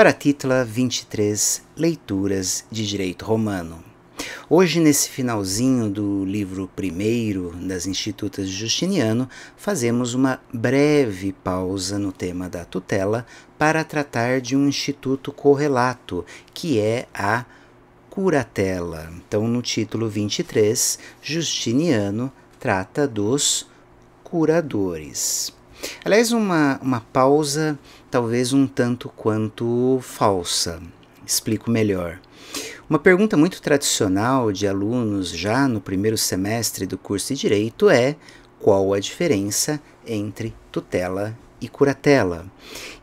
para a Títula 23 Leituras de Direito Romano. Hoje, nesse finalzinho do livro primeiro das Institutas de Justiniano, fazemos uma breve pausa no tema da tutela para tratar de um instituto correlato, que é a curatela. Então, no título 23, Justiniano trata dos curadores. Aliás, uma, uma pausa talvez um tanto quanto falsa. Explico melhor. Uma pergunta muito tradicional de alunos já no primeiro semestre do curso de Direito é qual a diferença entre tutela e curatela?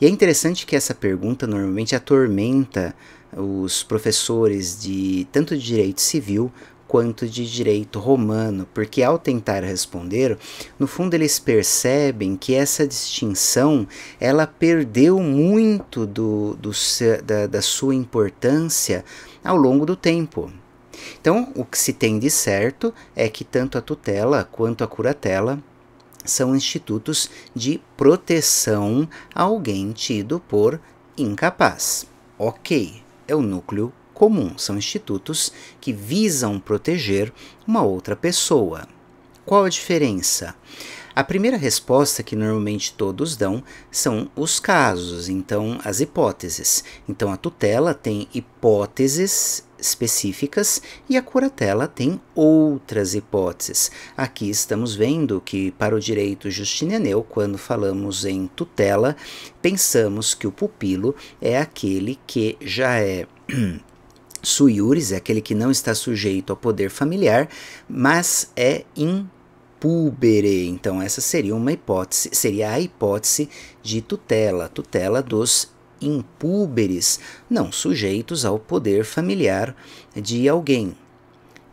E é interessante que essa pergunta normalmente atormenta os professores de tanto de direito civil quanto de direito romano, porque ao tentar responder, no fundo eles percebem que essa distinção ela perdeu muito do, do da, da sua importância ao longo do tempo. Então, o que se tem de certo é que tanto a tutela quanto a curatela são institutos de proteção a alguém tido por incapaz. Ok, é o núcleo comum, são institutos que visam proteger uma outra pessoa. Qual a diferença? A primeira resposta que normalmente todos dão são os casos, então as hipóteses. Então a tutela tem hipóteses específicas e a curatela tem outras hipóteses. Aqui estamos vendo que, para o direito justinianeu, quando falamos em tutela, pensamos que o pupilo é aquele que já é Suiures é aquele que não está sujeito ao poder familiar, mas é impúbere. Então, essa seria uma hipótese, seria a hipótese de tutela, tutela dos impúberes, não sujeitos ao poder familiar de alguém.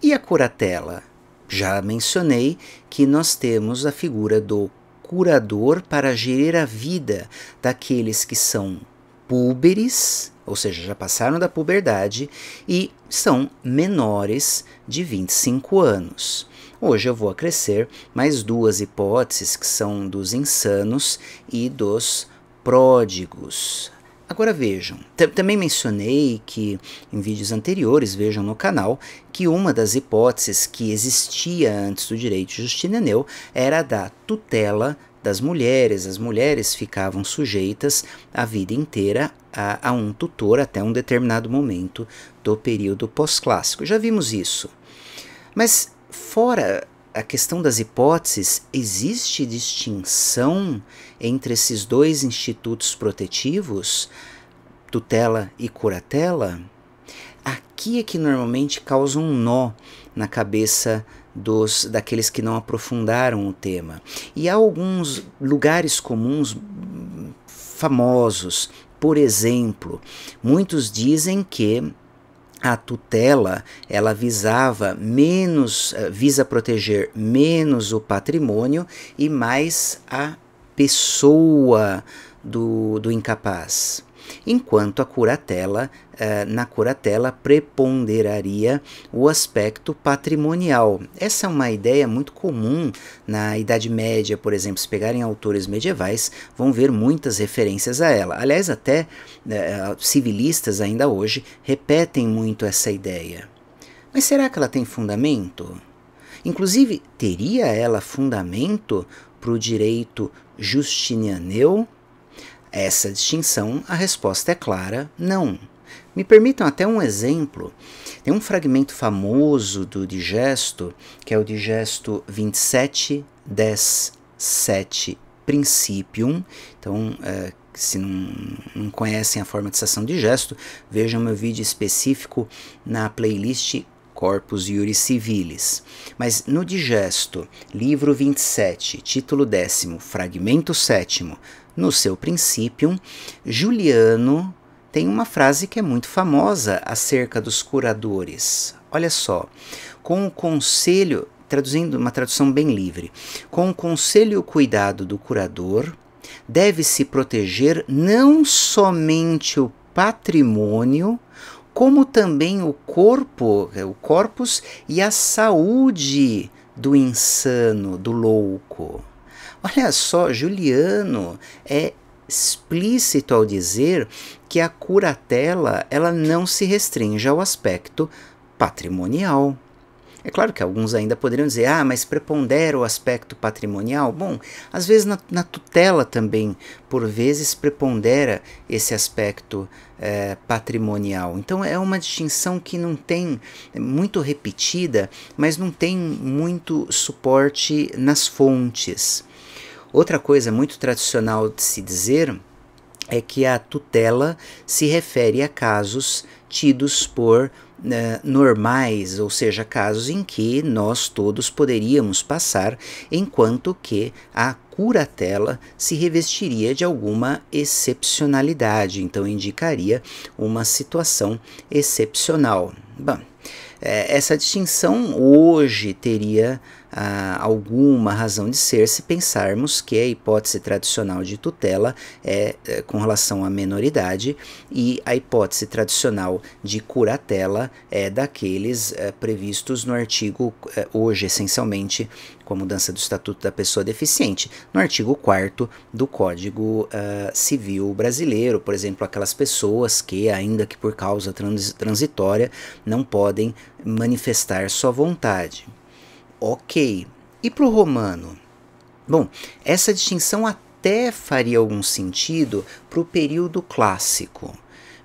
E a curatela? Já mencionei que nós temos a figura do curador para gerir a vida daqueles que são púberes ou seja, já passaram da puberdade e são menores de 25 anos. Hoje eu vou acrescer mais duas hipóteses que são dos insanos e dos pródigos. Agora vejam, também mencionei que em vídeos anteriores, vejam no canal, que uma das hipóteses que existia antes do direito de era da tutela das mulheres. As mulheres ficavam sujeitas a vida inteira a, a um tutor até um determinado momento do período pós-clássico. Já vimos isso. Mas, fora a questão das hipóteses, existe distinção entre esses dois institutos protetivos, tutela e curatela? Aqui é que normalmente causa um nó na cabeça dos daqueles que não aprofundaram o tema. E há alguns lugares comuns famosos. Por exemplo, muitos dizem que a tutela ela visava menos eh, visa proteger menos o patrimônio e mais a pessoa do, do incapaz enquanto a curatela, uh, na curatela preponderaria o aspecto patrimonial. Essa é uma ideia muito comum na Idade Média, por exemplo, se pegarem autores medievais, vão ver muitas referências a ela. Aliás, até uh, civilistas ainda hoje repetem muito essa ideia. Mas será que ela tem fundamento? Inclusive, teria ela fundamento para o direito justinianeu? essa distinção, a resposta é clara: não. Me permitam até um exemplo. Tem um fragmento famoso do digesto, que é o digesto 27, 10, 7, Principium. Então, é, se não, não, conhecem a formatização de gesto, vejam meu vídeo específico na playlist Corpus Iuris Civilis. Mas no digesto, livro 27, título décimo, fragmento sétimo, no seu princípio, Juliano tem uma frase que é muito famosa acerca dos curadores. Olha só, com o conselho, traduzindo uma tradução bem livre, com o conselho e o cuidado do curador, deve-se proteger não somente o patrimônio, como também o corpo, é, o corpus e a saúde do insano, do louco. Olha só, Juliano é explícito ao dizer que a curatela ela não se restringe ao aspecto patrimonial. É claro que alguns ainda poderiam dizer, ah, mas prepondera o aspecto patrimonial. Bom, às vezes na, na tutela também, por vezes, prepondera esse aspecto é, patrimonial. Então é uma distinção que não tem, é muito repetida, mas não tem muito suporte nas fontes. Outra coisa muito tradicional de se dizer é que a tutela se refere a casos tidos por né, normais, ou seja, casos em que nós todos poderíamos passar, enquanto que a curatela se revestiria de alguma excepcionalidade, então indicaria uma situação excepcional. Bom, é, essa distinção hoje teria ah, alguma razão de ser se pensarmos que a hipótese tradicional de tutela é, é com relação à menoridade e a hipótese tradicional de curatela é daqueles é, previstos no artigo, é, hoje essencialmente, com a mudança do Estatuto da Pessoa Deficiente, no artigo 4 do Código uh, Civil Brasileiro, por exemplo, aquelas pessoas que, ainda que por causa trans transitória, não podem manifestar sua vontade. Ok. E para o romano? Bom, essa distinção até faria algum sentido para o período clássico,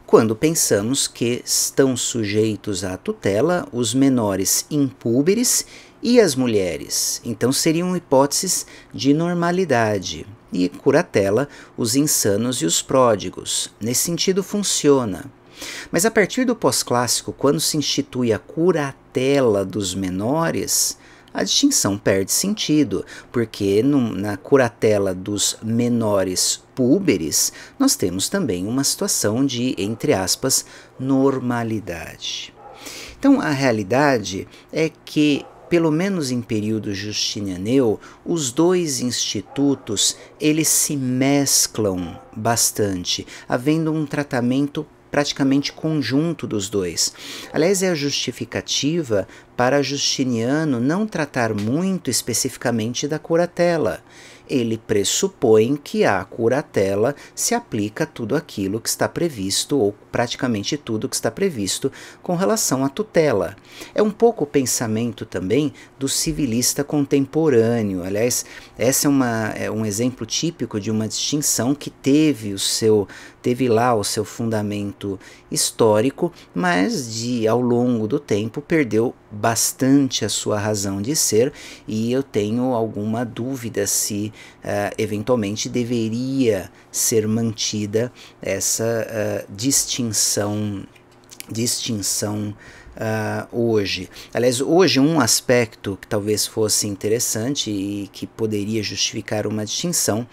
quando pensamos que estão sujeitos à tutela os menores impúberes e as mulheres, então seriam hipóteses de normalidade, e curatela os insanos e os pródigos. Nesse sentido, funciona. Mas a partir do pós-clássico, quando se institui a curatela dos menores, a distinção perde sentido, porque no, na curatela dos menores púberes, nós temos também uma situação de, entre aspas, normalidade. Então, a realidade é que, pelo menos em período justinianeu, os dois institutos eles se mesclam bastante, havendo um tratamento praticamente conjunto dos dois. Aliás, é a justificativa para Justiniano não tratar muito especificamente da curatela. Ele pressupõe que a curatela se aplica a tudo aquilo que está previsto, ou praticamente tudo que está previsto, com relação à tutela. É um pouco o pensamento também do civilista contemporâneo. Aliás, esse é, uma, é um exemplo típico de uma distinção que teve o seu teve lá o seu fundamento histórico, mas de ao longo do tempo perdeu bastante a sua razão de ser e eu tenho alguma dúvida se uh, eventualmente deveria ser mantida essa uh, distinção distinção uh, hoje. Aliás, hoje um aspecto que talvez fosse interessante e que poderia justificar uma distinção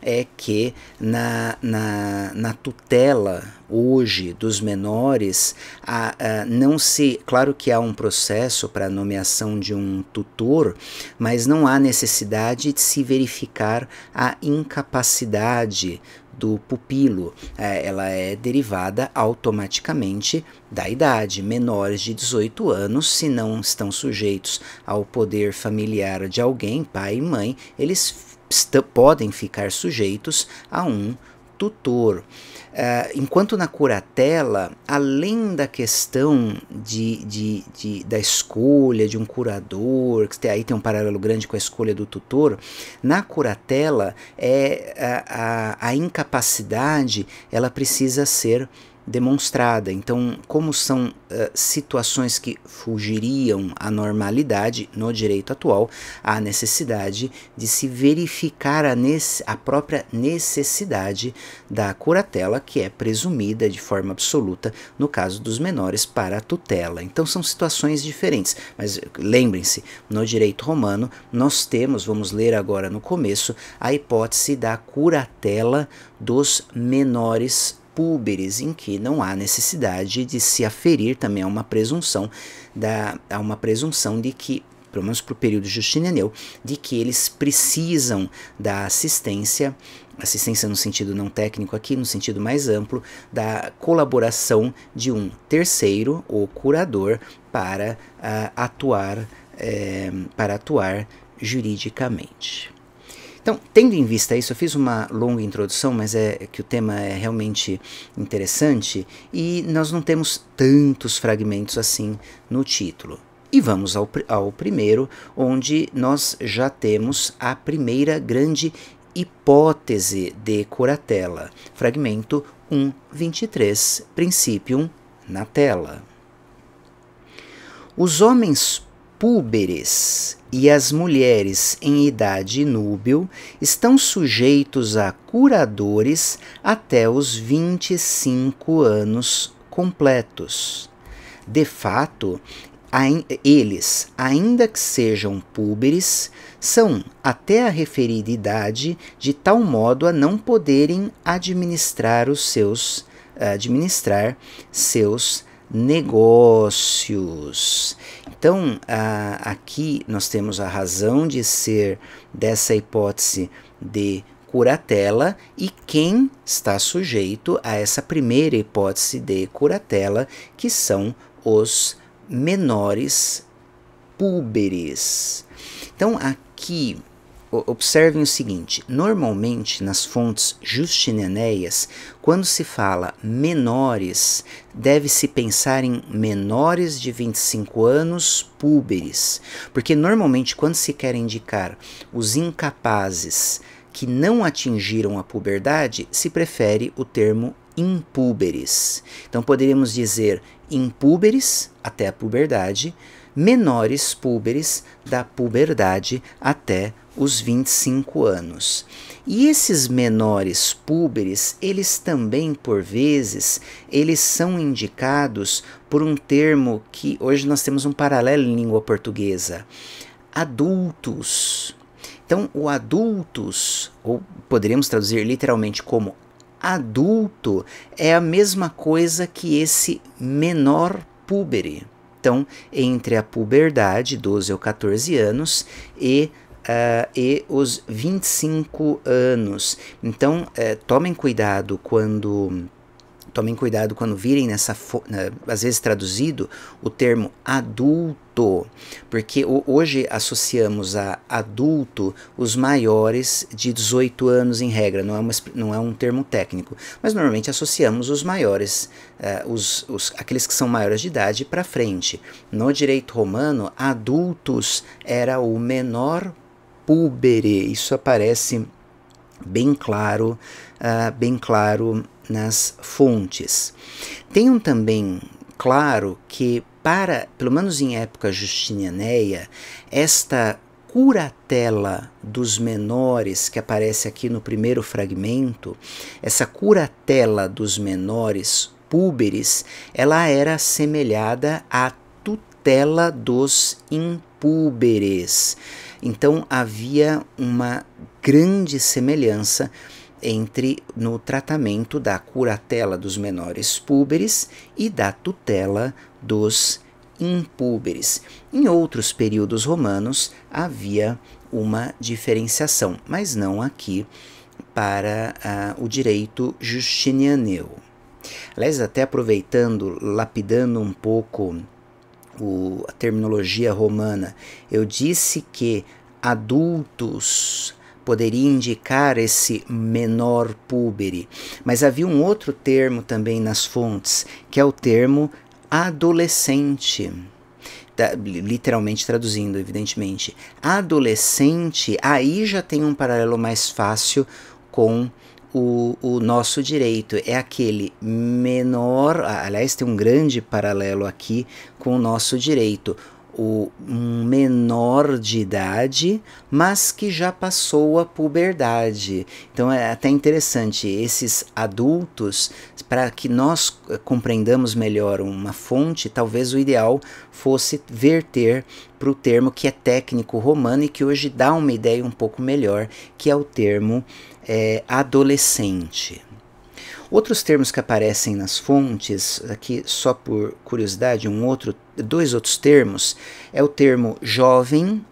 é que na, na, na tutela hoje dos menores, a, a, não se. Claro que há um processo para nomeação de um tutor, mas não há necessidade de se verificar a incapacidade do pupilo. É, ela é derivada automaticamente da idade. Menores de 18 anos, se não estão sujeitos ao poder familiar de alguém, pai e mãe, eles podem ficar sujeitos a um tutor. Uh, enquanto na curatela, além da questão de, de, de, da escolha de um curador, que aí tem um paralelo grande com a escolha do tutor, na curatela é a, a, a incapacidade ela precisa ser demonstrada. Então, como são uh, situações que fugiriam à normalidade no direito atual, há necessidade de se verificar a, a própria necessidade da curatela, que é presumida de forma absoluta no caso dos menores para a tutela. Então, são situações diferentes. Mas lembrem-se, no direito romano, nós temos, vamos ler agora no começo, a hipótese da curatela dos menores púberes, em que não há necessidade de se aferir também a uma presunção da a uma presunção de que pelo menos para o período justinianeu, de que eles precisam da assistência, assistência no sentido não técnico aqui, no sentido mais amplo, da colaboração de um terceiro, o curador, para uh, atuar, eh, para atuar juridicamente. Então, tendo em vista isso, eu fiz uma longa introdução, mas é que o tema é realmente interessante e nós não temos tantos fragmentos assim no título. E vamos ao, ao primeiro, onde nós já temos a primeira grande hipótese de curatela. fragmento 1.23, princípio na tela. Os homens púberes e as mulheres em idade núbil estão sujeitos a curadores até os 25 anos completos. De fato, eles, ainda que sejam púberes, são até a referida idade de tal modo a não poderem administrar os seus administrar seus negócios. Então, a, aqui nós temos a razão de ser dessa hipótese de curatela e quem está sujeito a essa primeira hipótese de curatela, que são os menores púberes. Então, aqui observem o seguinte: normalmente nas fontes justinianeias, quando se fala menores, deve-se pensar em menores de 25 anos púberes, porque normalmente quando se quer indicar os incapazes que não atingiram a puberdade, se prefere o termo impúberes. Então poderíamos dizer impúberes até a puberdade, menores púberes da puberdade até os 25 anos. E esses menores púberes, eles também, por vezes, eles são indicados por um termo que hoje nós temos um paralelo em língua portuguesa, adultos. Então, o adultos, ou poderíamos traduzir literalmente como adulto, é a mesma coisa que esse menor púbere. Então, entre a puberdade, 12 ou 14 anos, e uh, e os 25 anos. Então, eh, tomem cuidado quando tomem cuidado quando virem nessa às vezes traduzido o termo adulto, porque hoje associamos a adulto os maiores de 18 anos em regra, não é, uma, não é um termo técnico, mas normalmente associamos os maiores, uh, os, os, aqueles que são maiores de idade para frente. No direito romano, adultos era o menor pubere. Isso aparece bem claro, uh, bem claro nas fontes. Tenham também claro que para, pelo menos em época justinianeia, esta curatela dos menores que aparece aqui no primeiro fragmento, essa curatela dos menores púberes, ela era assemelhada à tutela dos impúberes. Então havia uma grande semelhança entre no tratamento da curatela dos menores púberes e da tutela dos impúberes. Em outros períodos romanos havia uma diferenciação, mas não aqui para ah, o direito justinianeu. Aliás, até aproveitando, lapidando um pouco o, a terminologia romana. Eu disse que adultos poderia indicar esse menor púbere, mas havia um outro termo também nas fontes, que é o termo adolescente. Da, literalmente traduzindo, evidentemente. Adolescente, aí já tem um paralelo mais fácil com o, o nosso direito é aquele menor, aliás, tem um grande paralelo aqui com o nosso direito o menor de idade, mas que já passou a puberdade. Então é até interessante esses adultos, para que nós eh, compreendamos melhor uma fonte, talvez o ideal fosse verter para o termo que é técnico romano e que hoje dá uma ideia um pouco melhor, que é o termo é, adolescente. Outros termos que aparecem nas fontes, aqui só por curiosidade, um outro dois outros termos. É o termo jovem, uh,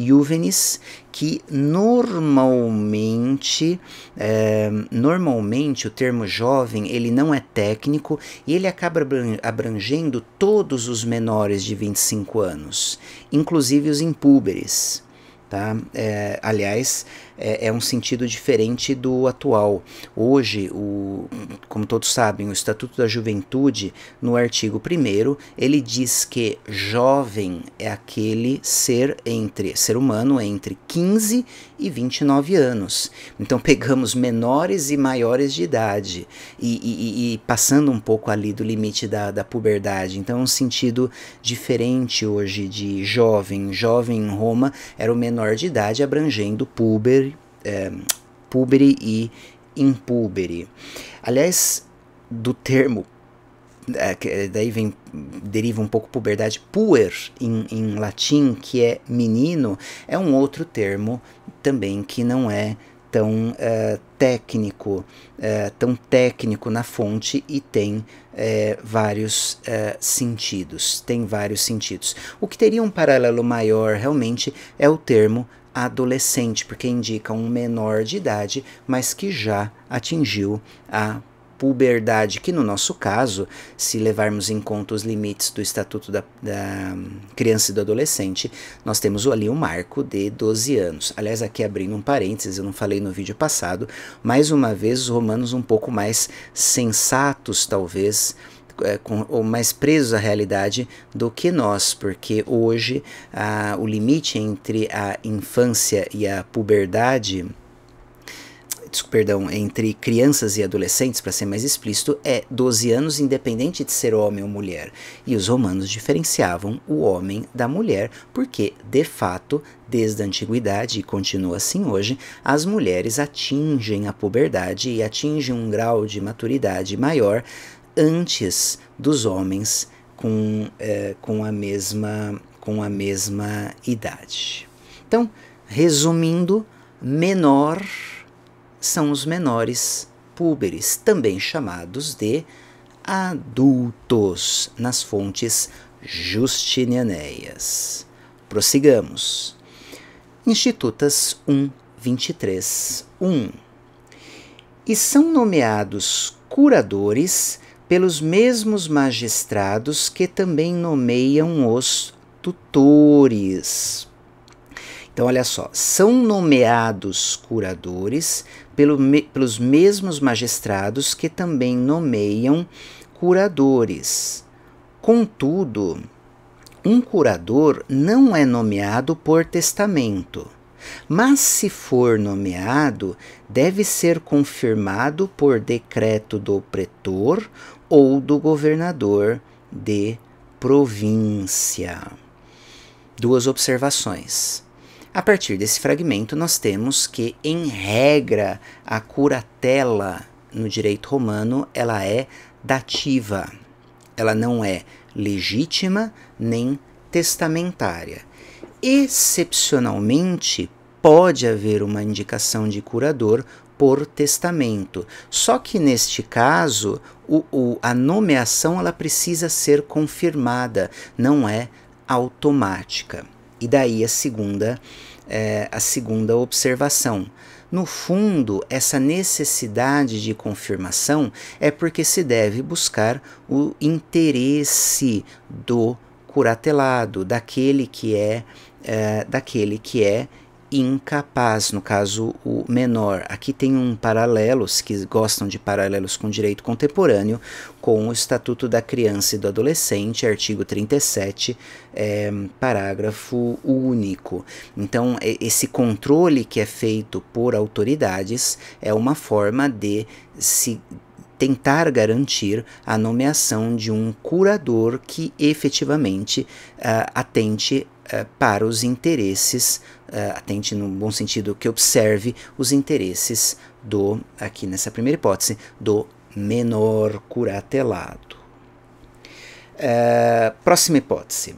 juvenis, que normalmente, uh, normalmente o termo jovem ele não é técnico e ele acaba abrangendo todos os menores de 25 anos, inclusive os impúberes. Tá? É, aliás, é, é, um sentido diferente do atual. Hoje, o, como todos sabem, o Estatuto da Juventude, no artigo 1, ele diz que jovem é aquele ser entre ser humano entre 15 e 29 anos. Então pegamos menores e maiores de idade e, e, e passando um pouco ali do limite da, da puberdade. Então é um sentido diferente hoje de jovem. Jovem em Roma era o menor de idade abrangendo puber é, e impuberi. Aliás, do termo é, daí vem deriva um pouco puberdade puer em, em latim que é menino é um outro termo também que não é tão uh, técnico, uh, tão técnico na fonte e tem uh, vários sentidos, tem vários sentidos. O que teria um paralelo maior realmente é o termo adolescente, porque indica um menor de idade, mas que já atingiu a puberdade, que no nosso caso, se levarmos em conta os limites do Estatuto da, da, Criança e do Adolescente, nós temos ali um marco de 12 anos. Aliás, aqui abrindo um parênteses, eu não falei no vídeo passado, mais uma vez os romanos um pouco mais sensatos, talvez, é, com, ou mais presos à realidade do que nós, porque hoje a, o limite entre a infância e a puberdade perdão, entre crianças e adolescentes, para ser mais explícito, é 12 anos, independente de ser homem ou mulher. E os romanos diferenciavam o homem da mulher, porque, de fato, desde a antiguidade e continua assim hoje, as mulheres atingem a puberdade e atingem um grau de maturidade maior antes dos homens com, é, com, a, mesma, com a mesma idade. Então, resumindo, menor são os menores púberes, também chamados de adultos, nas fontes justinianeias. Prossigamos. Institutas 1, 23, 1. E são nomeados curadores pelos mesmos magistrados que também nomeiam os tutores. Então, olha só, são nomeados curadores pelo, pelos mesmos magistrados que também nomeiam curadores. Contudo, um curador não é nomeado por testamento, mas se for nomeado, deve ser confirmado por decreto do pretor ou do governador de província. Duas observações. A partir desse fragmento, nós temos que, em regra, a curatela no direito romano ela é dativa. Ela não é legítima nem testamentária. Excepcionalmente, pode haver uma indicação de curador por testamento. Só que neste caso, o, o, a nomeação ela precisa ser confirmada, não é automática. E daí a segunda, é, a segunda observação. No fundo, essa necessidade de confirmação é porque se deve buscar o interesse do curatelado, daquele que é, é daquele que é incapaz, no caso o menor. Aqui tem um paralelos que gostam de paralelos com direito contemporâneo, com o Estatuto da Criança e do Adolescente, artigo 37, é, parágrafo único. Então, esse controle que é feito por autoridades é uma forma de se tentar garantir a nomeação de um curador que efetivamente uh, atente eh, para os interesses, uh, atente no bom sentido que observe os interesses do, aqui nessa primeira hipótese, do menor curatelado. Uh, próxima hipótese.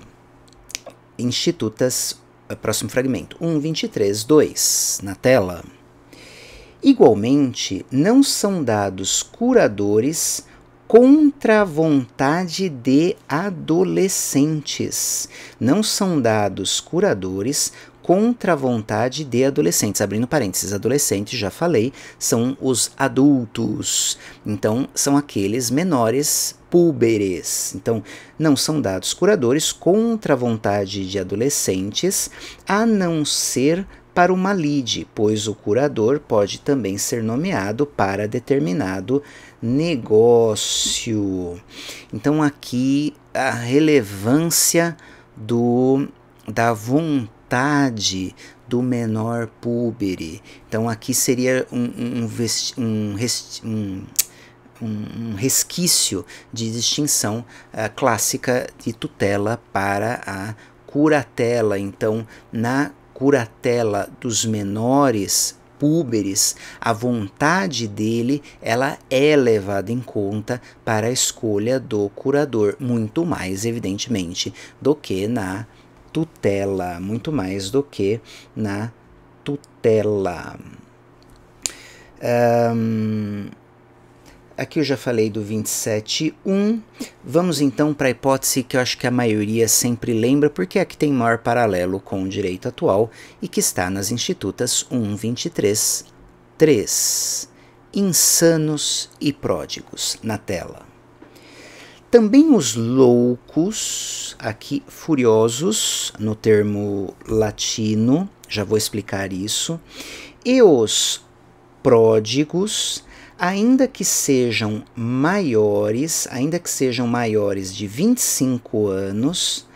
Institutas, próximo fragmento, 1.23, 2, na tela. Igualmente, não são dados curadores contra a vontade de adolescentes. Não são dados curadores contra a vontade de adolescentes. Abrindo parênteses, adolescentes, já falei, são os adultos. Então, são aqueles menores púberes. Então, não são dados curadores contra a vontade de adolescentes, a não ser para uma lide, pois o curador pode também ser nomeado para determinado negócio. Então aqui a relevância do da vontade do menor púbere. Então aqui seria um, um, um, um resquício de distinção uh, clássica de tutela para a curatela. Então na curatela dos menores púberes, a vontade dele ela é levada em conta para a escolha do curador, muito mais evidentemente do que na tutela, muito mais do que na tutela. Um, Aqui eu já falei do 27.1. Vamos então para a hipótese que eu acho que a maioria sempre lembra, porque é a que tem maior paralelo com o direito atual e que está nas institutas 1.23.3. Insanos e pródigos na tela. Também os loucos, aqui furiosos, no termo latino, já vou explicar isso, e os pródigos ainda que sejam maiores, ainda que sejam maiores de 25 anos,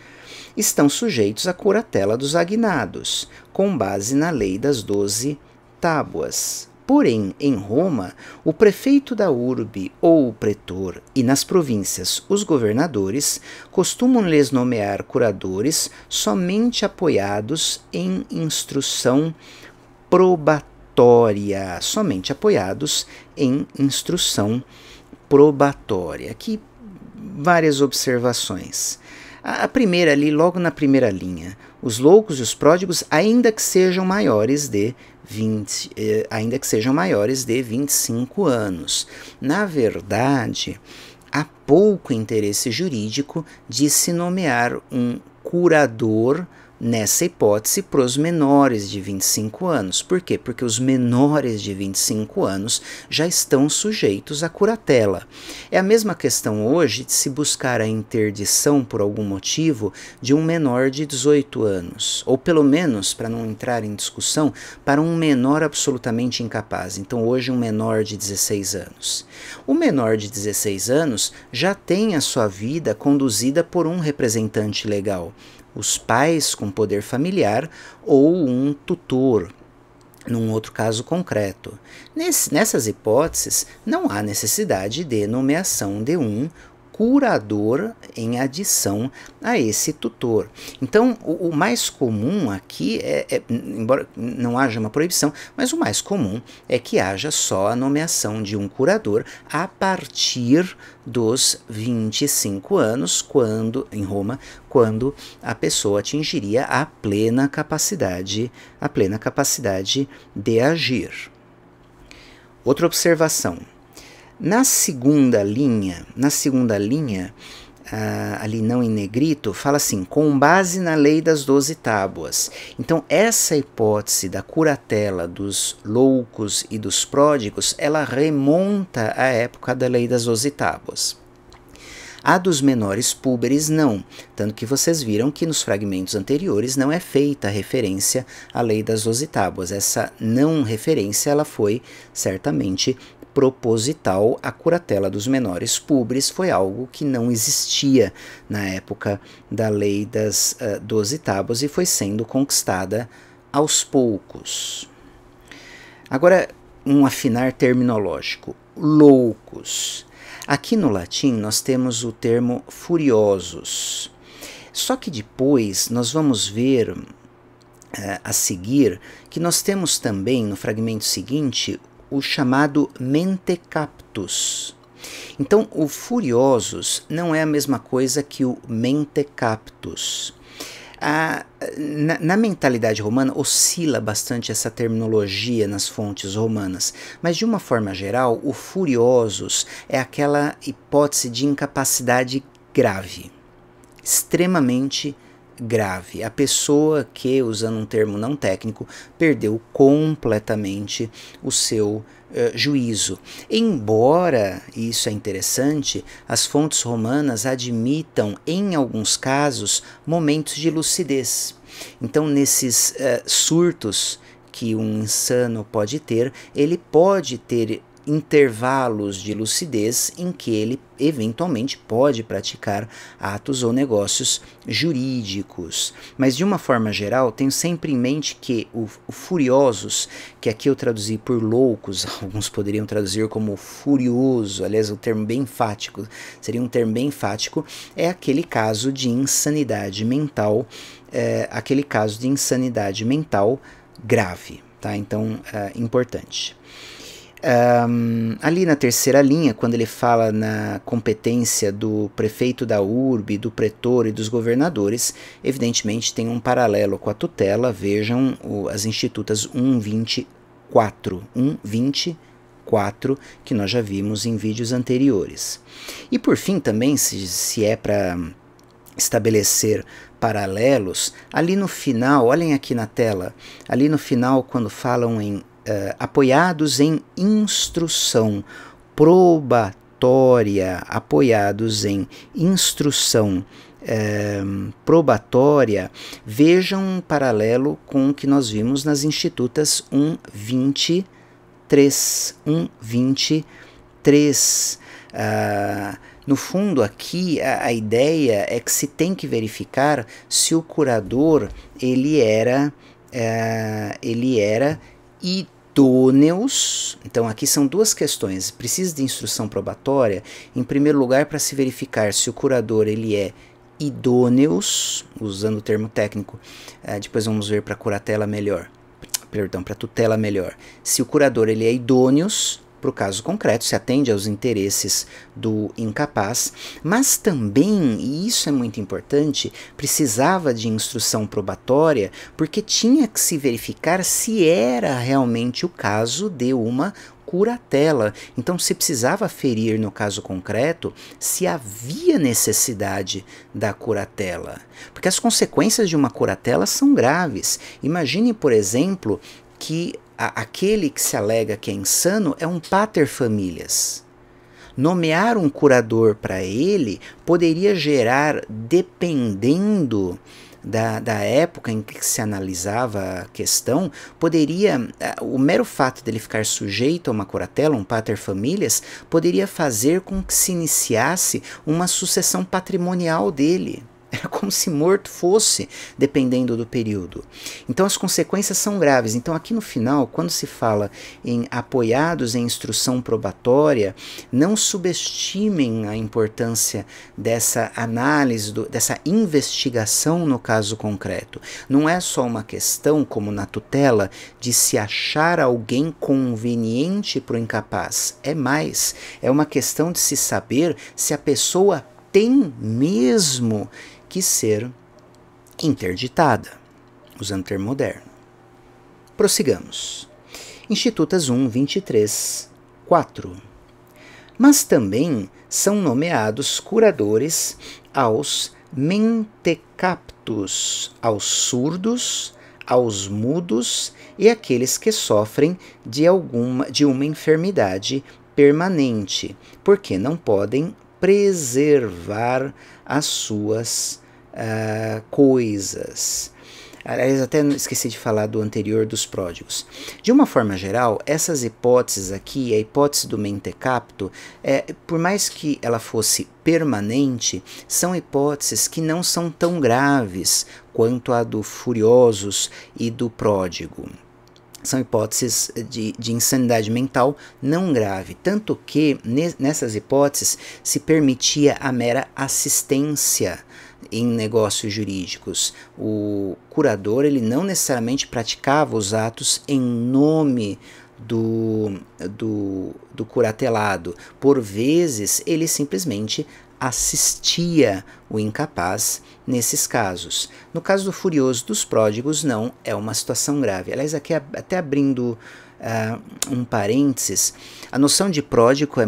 estão sujeitos à curatela dos agnados, com base na lei das doze tábuas. Porém, em Roma, o prefeito da urbe ou o pretor e nas províncias os governadores costumam lhes nomear curadores somente apoiados em instrução probatória probatória, somente apoiados em instrução probatória. Aqui várias observações. A primeira ali, logo na primeira linha, os loucos e os pródigos, ainda que sejam maiores de 20, eh, ainda que sejam maiores de 25 anos. Na verdade, há pouco interesse jurídico de se nomear um curador nessa hipótese para os menores de 25 anos. Por quê? Porque os menores de 25 anos já estão sujeitos à curatela. É a mesma questão hoje de se buscar a interdição por algum motivo de um menor de 18 anos, ou pelo menos, para não entrar em discussão, para um menor absolutamente incapaz. Então, hoje, um menor de 16 anos. O menor de 16 anos já tem a sua vida conduzida por um representante legal os pais com poder familiar ou um tutor, num outro caso concreto. Nesse, nessas hipóteses, não há necessidade de nomeação de um curador em adição a esse tutor. Então, o, o mais comum aqui é, é, embora não haja uma proibição, mas o mais comum é que haja só a nomeação de um curador a partir dos 25 anos, quando em Roma, quando a pessoa atingiria a plena capacidade, a plena capacidade de agir. Outra observação na segunda linha, na segunda linha, ah, ali não em negrito, fala assim: com base na lei das doze tábuas. Então, essa hipótese da curatela dos loucos e dos pródigos, ela remonta à época da lei das doze tábuas. A dos menores púberes, não, tanto que vocês viram que nos fragmentos anteriores não é feita referência à lei das doze tábuas. Essa não referência ela foi certamente proposital, a curatela dos menores pobres foi algo que não existia na época da lei das uh, tábuas e foi sendo conquistada aos poucos. Agora, um afinar terminológico: loucos. Aqui no latim nós temos o termo furiosos. Só que depois nós vamos ver uh, a seguir que nós temos também no fragmento seguinte o chamado mentecaptus. Então, o furiosos não é a mesma coisa que o mentecaptus. A, na, na, mentalidade romana oscila bastante essa terminologia nas fontes romanas, mas de uma forma geral, o furiosos é aquela hipótese de incapacidade grave, extremamente grave grave. A pessoa que, usando um termo não técnico, perdeu completamente o seu uh, juízo. Embora, e isso é interessante, as fontes romanas admitam, em alguns casos, momentos de lucidez. Então, nesses uh, surtos que um insano pode ter, ele pode ter intervalos de lucidez em que ele eventualmente pode praticar atos ou negócios jurídicos. Mas de uma forma geral, tenho sempre em mente que o, o furiosos, que aqui eu traduzi por loucos, alguns poderiam traduzir como furioso, aliás, um termo bem enfático, seria um termo bem enfático, é aquele caso de insanidade mental, é, aquele caso de insanidade mental grave, tá? Então, é, importante. Um, ali na terceira linha, quando ele fala na competência do prefeito da urbe, do pretor e dos governadores, evidentemente tem um paralelo com a tutela, vejam o, as institutas 124, 124, que nós já vimos em vídeos anteriores. E por fim também, se, se é para estabelecer paralelos, ali no final, olhem aqui na tela, ali no final quando falam em eh, apoiados em instrução probatória, apoiados em instrução eh, probatória, vejam um paralelo com o que nós vimos nas Institutas 123. 123. Ah, no fundo, aqui a, a, ideia é que se tem que verificar se o curador ele era, eh, ele era idôneos. Então, aqui são duas questões. Precisa de instrução probatória, em primeiro lugar, para se verificar se o curador ele é idôneos, usando o termo técnico. É, depois vamos ver para curatela melhor. Perdão, para tutela melhor. Se o curador ele é idôneos para o caso concreto, se atende aos interesses do incapaz, mas também, e isso é muito importante, precisava de instrução probatória porque tinha que se verificar se era realmente o caso de uma curatela. Então se precisava ferir no caso concreto se havia necessidade da curatela, porque as consequências de uma curatela são graves. Imagine, por exemplo, que a, aquele que se alega que é insano é um pater famílias. Nomear um curador para ele poderia gerar, dependendo da, da época em que se analisava a questão, poderia, eh, o mero fato dele ficar sujeito a uma curatela, um pater famílias, poderia fazer com que se iniciasse uma sucessão patrimonial dele. Era como se morto fosse, dependendo do período. Então as consequências são graves. Então aqui no final, quando se fala em apoiados em instrução probatória, não subestimem a importância dessa análise, do, dessa investigação no caso concreto. Não é só uma questão, como na tutela, de se achar alguém conveniente para o incapaz. É mais, é uma questão de se saber se a pessoa tem mesmo ser interditada, usando o termo moderno. Prossigamos. Institutas 1, 23, 4. Mas também são nomeados curadores aos mentecaptos, aos surdos, aos mudos e aqueles que sofrem de alguma de uma enfermidade permanente, porque não podem preservar as suas uh, coisas. Aliás, até esqueci de falar do anterior dos pródigos. De uma forma geral, essas hipóteses aqui, a hipótese do mentecapto, é, por mais que ela fosse permanente, são hipóteses que não são tão graves quanto a do furiosos e do pródigo são hipóteses de, de, insanidade mental não grave, tanto que nessas hipóteses se permitia a mera assistência em negócios jurídicos. O curador ele não necessariamente praticava os atos em nome do, do, do curatelado. Por vezes, ele simplesmente assistia o incapaz nesses casos. No caso do furioso dos pródigos, não é uma situação grave. Aliás, aqui até abrindo uh, um parênteses, a noção de pródigo é,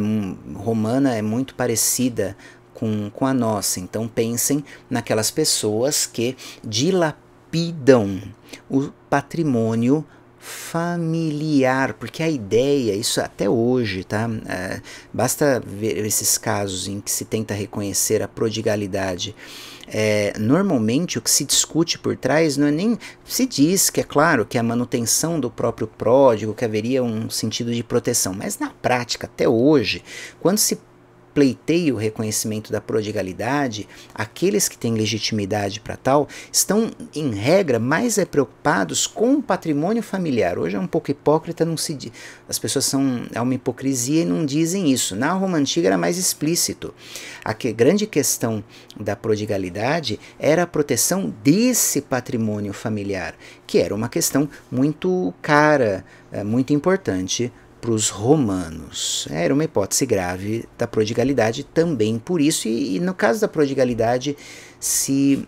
romana é muito parecida com, com a nossa. Então pensem naquelas pessoas que dilapidam o patrimônio familiar, porque a ideia, isso até hoje, tá? É, basta ver esses casos em que se tenta reconhecer a prodigalidade. É, normalmente o que se discute por trás não é nem se diz que é claro que a manutenção do próprio pródigo que haveria um sentido de proteção, mas na prática até hoje, quando se pleiteia o reconhecimento da prodigalidade, aqueles que têm legitimidade para tal estão, em regra, mais é preocupados com o patrimônio familiar. Hoje é um pouco hipócrita, não se as pessoas são é uma hipocrisia e não dizem isso. Na Roma antiga era mais explícito. A que, grande questão da prodigalidade era a proteção desse patrimônio familiar, que era uma questão muito cara, eh, muito importante para os romanos. Era uma hipótese grave da prodigalidade também por isso, e, e no caso da prodigalidade se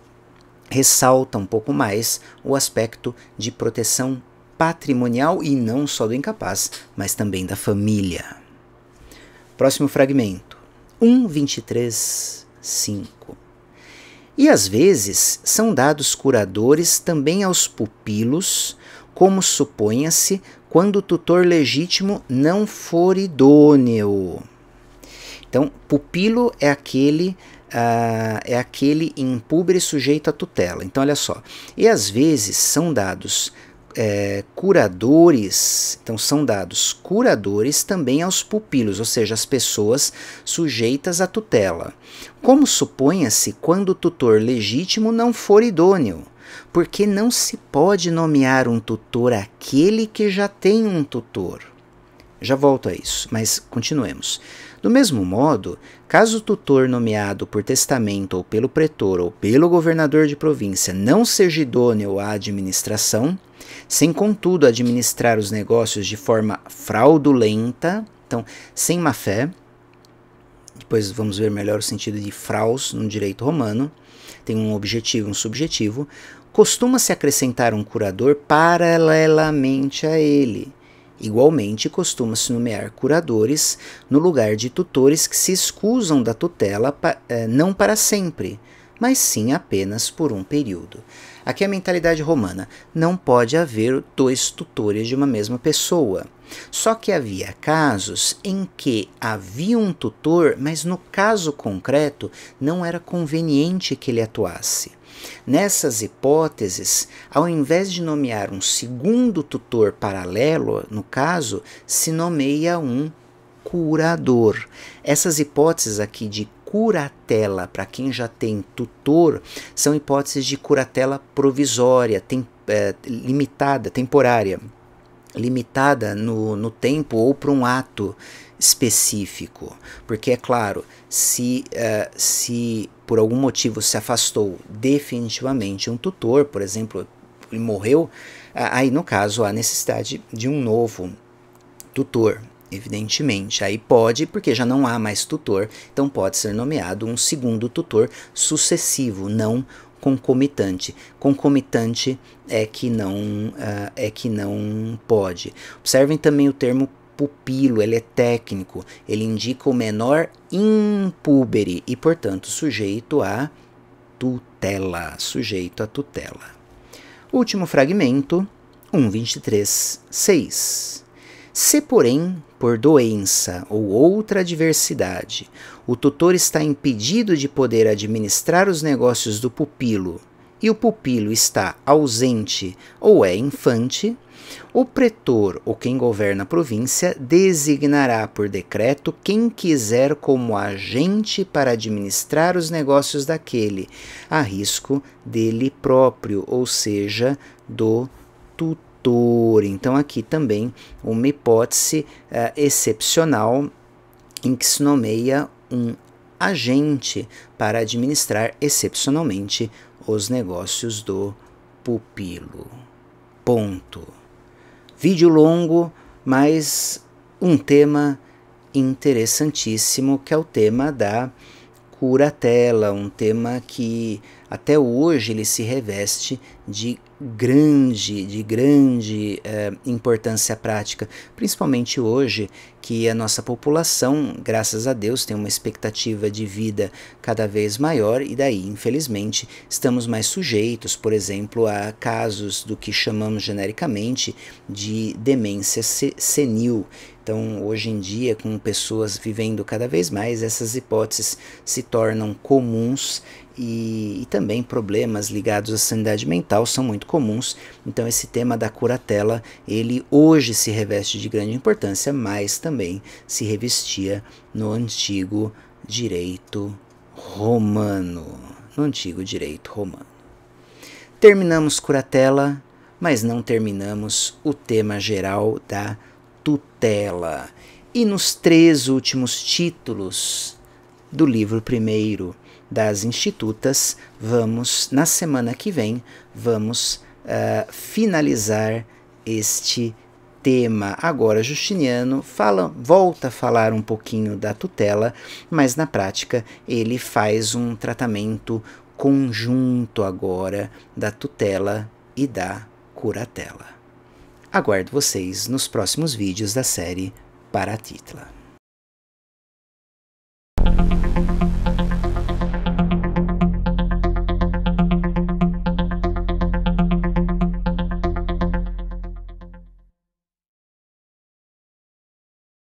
ressalta um pouco mais o aspecto de proteção patrimonial e não só do incapaz, mas também da família. Próximo fragmento. 1.23.5 E às vezes são dados curadores também aos pupilos, como suponha-se quando o tutor legítimo não for idôneo. Então, pupilo é aquele Uh, é aquele impubre sujeito à tutela. Então, olha só. E às vezes são dados é, curadores, então são dados curadores também aos pupilos, ou seja, às pessoas sujeitas à tutela. Como suponha-se quando o tutor legítimo não for idôneo porque não se pode nomear um tutor aquele que já tem um tutor. Já volto a isso, mas continuemos. Do mesmo modo, caso o tutor nomeado por testamento ou pelo pretor ou pelo governador de província não seja idôneo à administração, sem contudo administrar os negócios de forma fraudulenta, então sem má fé, depois vamos ver melhor o sentido de fraus no direito romano, tem um objetivo e um subjetivo, costuma-se acrescentar um curador paralelamente a ele. Igualmente, costuma-se nomear curadores no lugar de tutores que se excusam da tutela eh, não para sempre, mas sim apenas por um período. Aqui é a mentalidade romana. Não pode haver dois tutores de uma mesma pessoa. Só que havia casos em que havia um tutor, mas no caso concreto não era conveniente que ele atuasse. Nessas hipóteses, ao invés de nomear um segundo tutor paralelo, no caso, se nomeia um curador. Essas hipóteses aqui de curatela, para quem já tem tutor, são hipóteses de curatela provisória, tem, é, limitada, temporária, limitada no, no tempo ou para um ato específico. Porque, é claro, se, uh, se por algum motivo se afastou definitivamente um tutor, por exemplo, e morreu, aí no caso há necessidade de um novo tutor, evidentemente. Aí pode, porque já não há mais tutor, então pode ser nomeado um segundo tutor sucessivo, não concomitante. Concomitante é que não ah, é que não pode. Observem também o termo pupilo, ele é técnico, ele indica o menor impúbere e, portanto, sujeito a tutela, sujeito a tutela. Último fragmento, 1.23.6. Se, porém, por doença ou outra adversidade, o tutor está impedido de poder administrar os negócios do pupilo e o pupilo está ausente ou é infante, o pretor ou quem governa a província designará por decreto quem quiser como agente para administrar os negócios daquele, a risco dele próprio, ou seja, do tutor. Então, aqui também uma hipótese uh, excepcional em que se nomeia um agente para administrar excepcionalmente os negócios do pupilo. Ponto. Vídeo longo, mas um tema interessantíssimo que é o tema da curatela, um tema que até hoje ele se reveste de grande, de grande eh, importância prática, principalmente hoje que a nossa população, graças a Deus, tem uma expectativa de vida cada vez maior e daí, infelizmente, estamos mais sujeitos, por exemplo, a casos do que chamamos genericamente de demência senil. Então, hoje em dia, com pessoas vivendo cada vez mais, essas hipóteses se tornam comuns e, e, também problemas ligados à sanidade mental são muito comuns. Então esse tema da curatela, ele hoje se reveste de grande importância, mas também se revestia no antigo direito romano, no antigo direito romano. Terminamos curatela, mas não terminamos o tema geral da tutela. E nos três últimos títulos do livro primeiro, das institutas, vamos, na semana que vem, vamos uh, finalizar este tema agora Justiniano fala, volta a falar um pouquinho da tutela, mas na prática ele faz um tratamento conjunto agora da tutela e da curatela. Aguardo vocês nos próximos vídeos da série Paratitla.